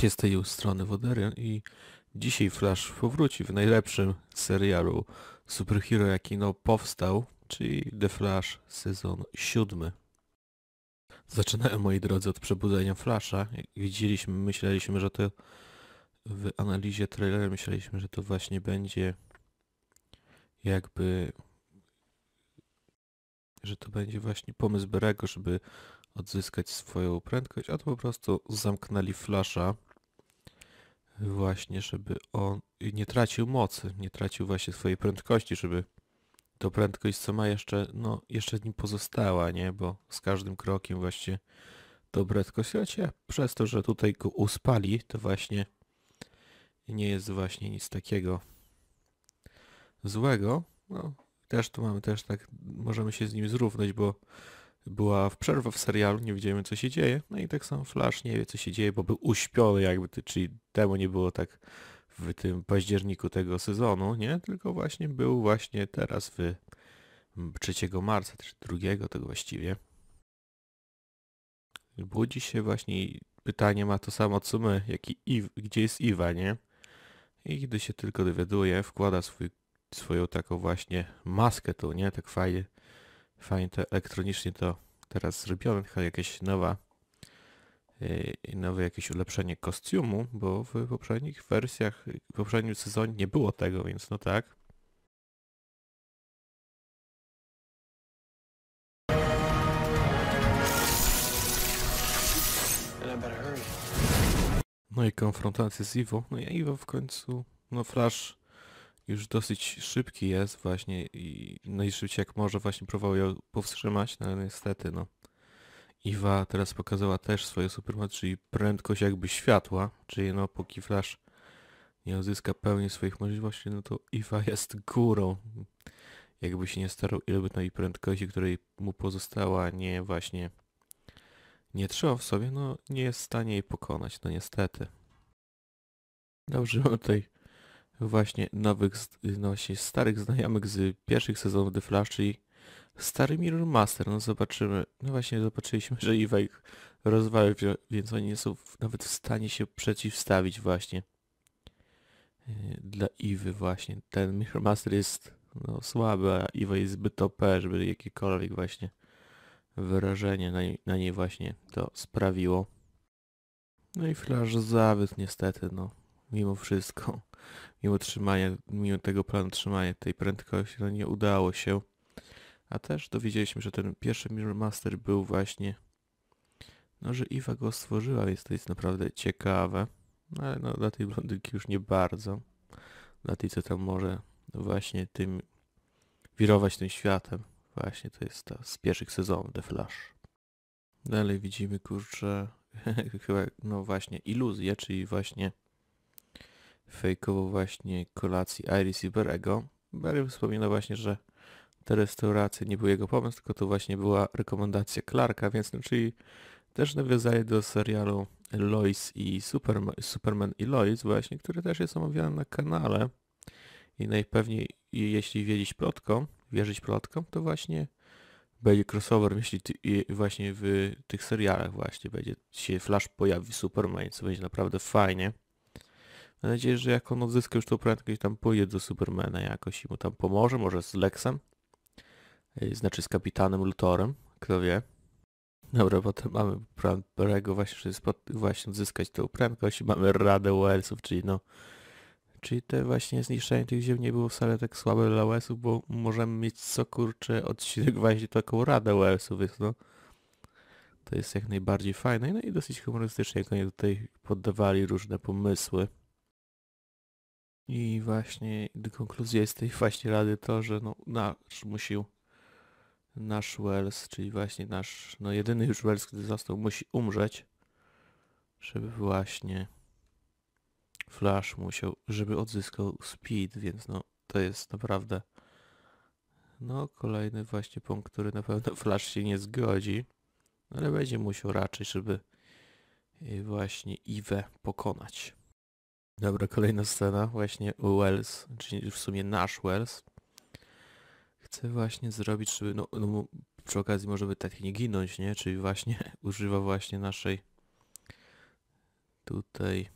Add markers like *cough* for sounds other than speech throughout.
Witajcie z tej strony Woderion i dzisiaj Flash powróci w najlepszym serialu superhero jaki no powstał, czyli The Flash sezon 7. Zaczynałem moi drodzy od przebudzenia Flasha. Jak widzieliśmy, myśleliśmy, że to w analizie trailera myśleliśmy, że to właśnie będzie jakby że to będzie właśnie pomysł Berego, żeby odzyskać swoją prędkość, a to po prostu zamknęli flasza właśnie, żeby on nie tracił mocy, nie tracił właśnie swojej prędkości, żeby to prędkość co ma jeszcze, no, jeszcze nim pozostała, nie? Bo z każdym krokiem właśnie to prędkość lecie. Przez to, że tutaj go uspali, to właśnie nie jest właśnie nic takiego złego. No, też tu mamy też tak, możemy się z nim zrównać, bo była w przerwę w serialu, nie widzimy co się dzieje. No i tak samo Flash nie wie co się dzieje, bo był uśpiony jakby, czyli temu nie było tak w tym październiku tego sezonu, nie? Tylko właśnie był właśnie teraz w 3 marca, czy 2 tego właściwie. Budzi się właśnie pytanie ma to samo co my, jaki Iw, gdzie jest Iwa, nie? I gdy się tylko dowiaduje, wkłada swój, swoją taką właśnie maskę tu, nie? Tak fajnie Fajnie to elektronicznie to teraz zrobione, chyba jakieś nowa, yy, nowe jakieś ulepszenie kostiumu, bo w poprzednich wersjach, w poprzednim sezonie nie było tego, więc no tak. No i konfrontacja z Iwo. No i Iwo w końcu, no Flash już dosyć szybki jest właśnie i najszybciej no jak może właśnie próbował ją powstrzymać, no ale niestety no. Iwa teraz pokazała też swoje supermoc, czyli prędkość jakby światła, czyli no póki Flash nie odzyska pełni swoich możliwości, no to Iwa jest górą. Jakby się nie starał, ile by tej prędkości, której mu pozostała, nie właśnie nie trzeba w sobie, no nie jest w stanie jej pokonać, no niestety. Dobrze, mam tutaj właśnie nowych, y, no właśnie starych znajomych z pierwszych sezonów The Flash, czyli stary Mirror Master. No zobaczymy, no właśnie zobaczyliśmy, że Iwa ich rozwalił, więc oni nie są nawet w stanie się przeciwstawić właśnie y, dla Iwy właśnie. Ten Mirror Master jest no, słaby, a Iwa jest zbyt OP, żeby jakiekolwiek właśnie wyrażenie na, na niej właśnie to sprawiło. No i Flash zawyt niestety, no mimo wszystko, *laughs* mimo trzymania, mimo tego planu trzymania tej prędkości, no nie udało się. A też dowiedzieliśmy, że ten pierwszy Mirror Master był właśnie, no że Iwa go stworzyła, więc to jest naprawdę ciekawe. No, ale no dla tej blondynki już nie bardzo. Dla tej, co tam może właśnie tym wirować tym światem. Właśnie to jest ta z pierwszych sezonów The Flash. Dalej widzimy, kurczę, *laughs* chyba, no właśnie, iluzję, czyli właśnie fejkował właśnie kolacji Iris i Berego. Barry wspomina właśnie, że te restauracje nie były jego pomysł, tylko to właśnie była rekomendacja Clarka, więc no, czyli też nawiązanie do serialu Lois i Superman, Superman i Lois właśnie, który też jest omawiany na kanale i najpewniej jeśli wiedzieć plotką, wierzyć plotkom, to właśnie będzie crossover, jeśli ty, właśnie w tych serialach właśnie będzie się Flash pojawi Superman, co będzie naprawdę fajnie. Mam nadzieję, że jak on odzyska już tą prędkość, tam pojedzie do Supermana jakoś i mu tam pomoże, może z Lexem, yy, znaczy z kapitanem Lutorem, kto wie. Dobra, potem mamy Brego właśnie, właśnie odzyskać tą prędkość i mamy Radę Wellsów, czyli no Czyli te właśnie zniszczenie tych ziem nie było wcale tak słabe dla us bo możemy mieć co kurczę odcinek *laughs* właśnie taką radę us więc no. To jest jak najbardziej fajne no i dosyć humorystycznie, jak oni tutaj poddawali różne pomysły. I właśnie konkluzja jest tej właśnie rady to, że no, nasz musił, nasz Wells, czyli właśnie nasz, no jedyny już Wells, który został, musi umrzeć, żeby właśnie Flash musiał, żeby odzyskał speed, więc no to jest naprawdę no kolejny właśnie punkt, który na pewno *laughs* Flash się nie zgodzi, ale będzie musiał raczej, żeby e, właśnie Iwę pokonać. Dobra, kolejna scena, właśnie Wells, czyli w sumie nasz Wells. Chce właśnie zrobić, żeby, no, no przy okazji może by tak nie ginąć, nie? Czyli właśnie *laughs* używa właśnie naszej tutaj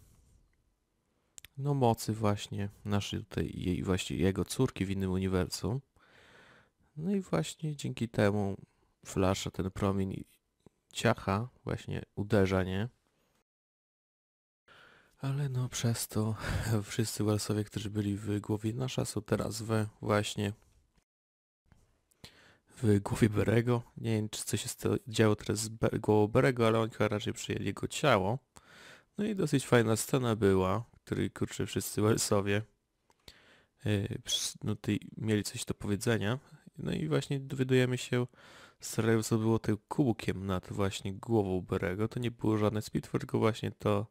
no mocy właśnie naszej tutaj jej właśnie jego córki w innym uniwersum. No i właśnie dzięki temu Flasha ten promień ciacha właśnie uderza, nie? Ale no przez to *laughs* wszyscy walsowie, którzy byli w głowie nasza są teraz w właśnie w głowie Berego. Nie wiem, czy coś się działo teraz z głową Berego, ale oni chyba raczej przyjęli jego ciało. No i dosyć fajna scena była, której kurczę wszyscy walsowie, e, no, mieli coś do powiedzenia. No i właśnie dowiadujemy się z co było tym kółkiem nad właśnie głową Berego. To nie było żadne speedword, tylko właśnie to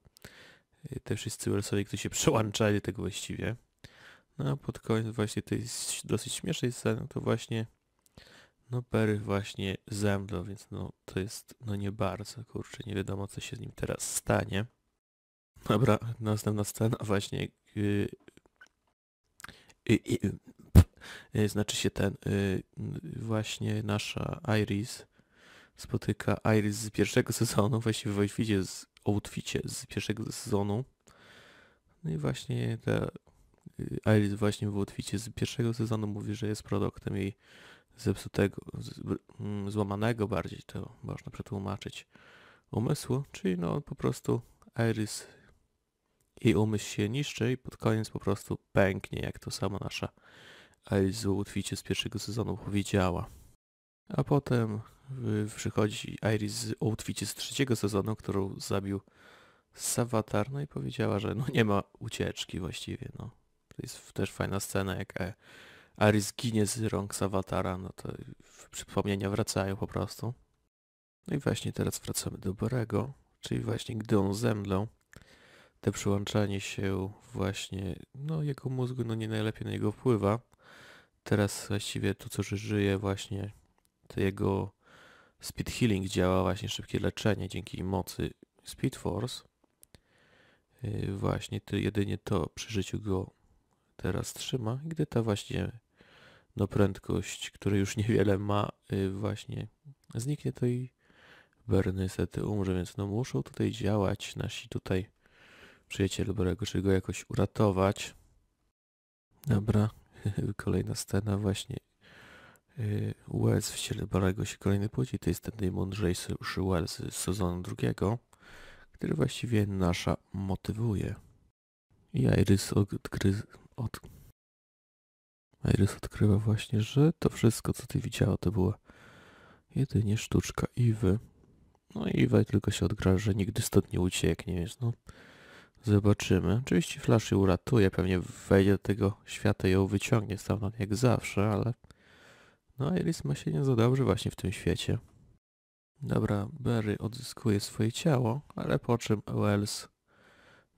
te wszyscy Walesowie, którzy się przełączali tego tak właściwie. No a pod koniec właśnie tej dosyć śmiesznej sceny, to właśnie no Perry właśnie zemdlał, więc no to jest no nie bardzo, kurczę, nie wiadomo co się z nim teraz stanie. Dobra, następna scena właśnie yy, yy, yy, znaczy się ten y, właśnie nasza Iris spotyka Iris z pierwszego *laughs* sezonu właśnie w z outficie z pierwszego sezonu. No i właśnie ta y, Iris właśnie w outficie z pierwszego sezonu mówi, że jest produktem jej zepsutego, mm, złamanego bardziej, to można przetłumaczyć, umysłu, czyli no po prostu Iris jej umysł się niszczy i pod koniec po prostu pęknie, jak to sama nasza Iris w utwicie z pierwszego sezonu powiedziała. A potem Y, przychodzi Iris z outficie z trzeciego sezonu, którą zabił Sawatar, no i powiedziała, że no nie ma ucieczki właściwie, no. To jest też fajna scena, jak e, Iris ginie z rąk Savatara, no to przypomnienia wracają po prostu. No i właśnie teraz wracamy do Borego, czyli właśnie gdy on zemdlał, te przyłączanie się właśnie, no jego mózgu, no nie najlepiej na jego wpływa. Teraz właściwie to, co żyje właśnie, to jego Speed Healing działa właśnie szybkie leczenie dzięki mocy Speed Force. Y, właśnie to, jedynie to przy życiu go teraz trzyma, gdy ta właśnie no, prędkość, której już niewiele ma, y, właśnie zniknie, to i Berny sety umrze, więc no muszą tutaj działać nasi tutaj przyjaciele Borego, czy go jakoś uratować. Dobra, *laughs* kolejna scena właśnie Wells y, w ciele Barego się kolejny płci. to jest ten najmądrzejszy Wells z y, sezonu drugiego, który właściwie nasza motywuje. I Iris, odgry... od... Iris odkrywa właśnie, że to wszystko co ty widziała to była jedynie sztuczka Iwy. No i Iwa tylko się odgra, że nigdy stąd nie ucieknie, więc no zobaczymy. Oczywiście Flash ją uratuje, pewnie wejdzie do tego świata i ją wyciągnie stamtąd jak zawsze, ale no Iris ma się nie za dobrze właśnie w tym świecie. Dobra, Barry odzyskuje swoje ciało, ale po czym Wells,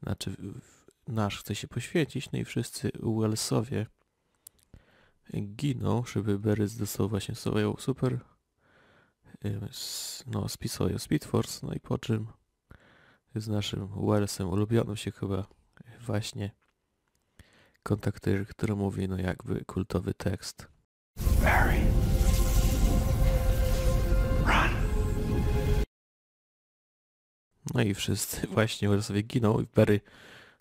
znaczy nasz chce się poświęcić, no i wszyscy Wellsowie giną, żeby Barry dostał właśnie swoją super no, spisoje Speed Force, no i po czym z naszym Wellsem ulubionym się chyba właśnie kontaktuje, który mówi no jakby kultowy tekst. Barry. No i wszyscy *laughs* właśnie sobie giną i Perry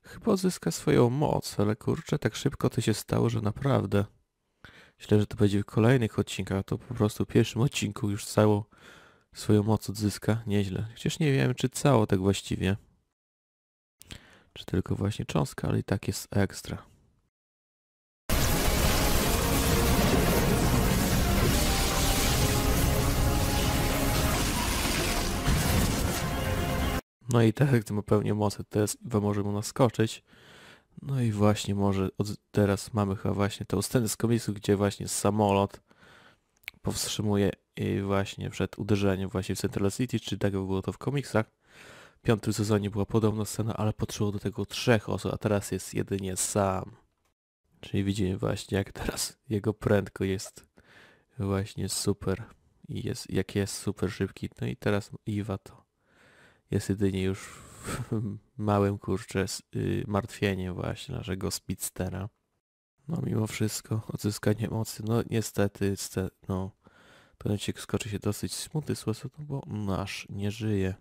chyba odzyska swoją moc, ale kurczę, tak szybko to się stało, że naprawdę. Myślę, że to będzie w kolejnych odcinkach, to po prostu w pierwszym odcinku już całą swoją moc odzyska. Nieźle. Chociaż nie wiem, czy cało tak właściwie. Czy tylko właśnie cząstka, ale i tak jest ekstra. No i tak, gdy ma pełnię mocy, teraz Iwa może mu naskoczyć. No i właśnie może od teraz mamy chyba właśnie tę scenę z komiksu, gdzie właśnie samolot powstrzymuje e, właśnie przed uderzeniem właśnie w Central City, czy tak jak było to w komiksach. W piątym sezonie była podobna scena, ale potrzebowało do tego trzech osób, a teraz jest jedynie sam. Czyli widzimy właśnie jak teraz jego prędko jest właśnie super i jest, jak jest super szybki. No i teraz Iwa to jest jedynie już małym kurczę y, martwieniem właśnie naszego Speedstera. No mimo wszystko odzyskanie mocy, no niestety, no pewnie skoczy się dosyć smutny z no bo nasz nie żyje.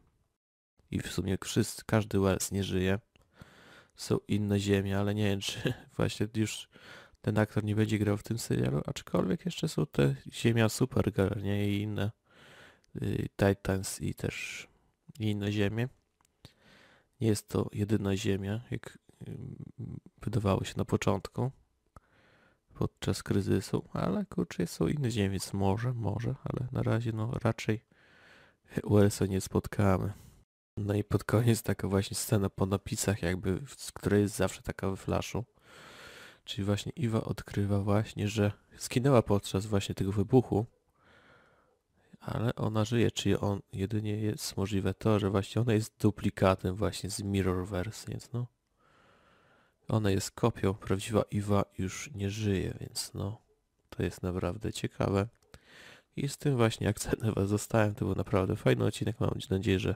I w sumie wszyscy, każdy Wells nie żyje. Są inne ziemie, ale nie wiem *laughs* czy właśnie już ten aktor nie będzie grał w tym serialu, aczkolwiek jeszcze są te Ziemia Supergirl, nie? I inne y, Titans i też jej na ziemię. Nie jest to jedyna ziemia, jak wydawało się na początku, podczas kryzysu, ale kurczę, są inne ziemie, więc może, może, ale na razie no raczej USA nie spotkamy. No i pod koniec taka właśnie scena po napisach, jakby, która jest zawsze taka we flaszu. Czyli właśnie Iwa odkrywa właśnie, że skinęła podczas właśnie tego wybuchu, ale ona żyje, czyli on jedynie jest możliwe to, że właśnie ona jest duplikatem właśnie z Mirrorverse, więc no. Ona jest kopią, prawdziwa Iwa już nie żyje, więc no. To jest naprawdę ciekawe. I z tym właśnie akcentem was zostałem. To był naprawdę fajny odcinek. Mam nadzieję, że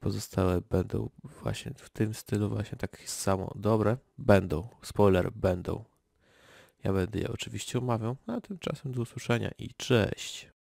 pozostałe będą właśnie w tym stylu właśnie tak samo dobre. Będą. Spoiler, będą. Ja będę je oczywiście omawiał, a tymczasem do usłyszenia i cześć.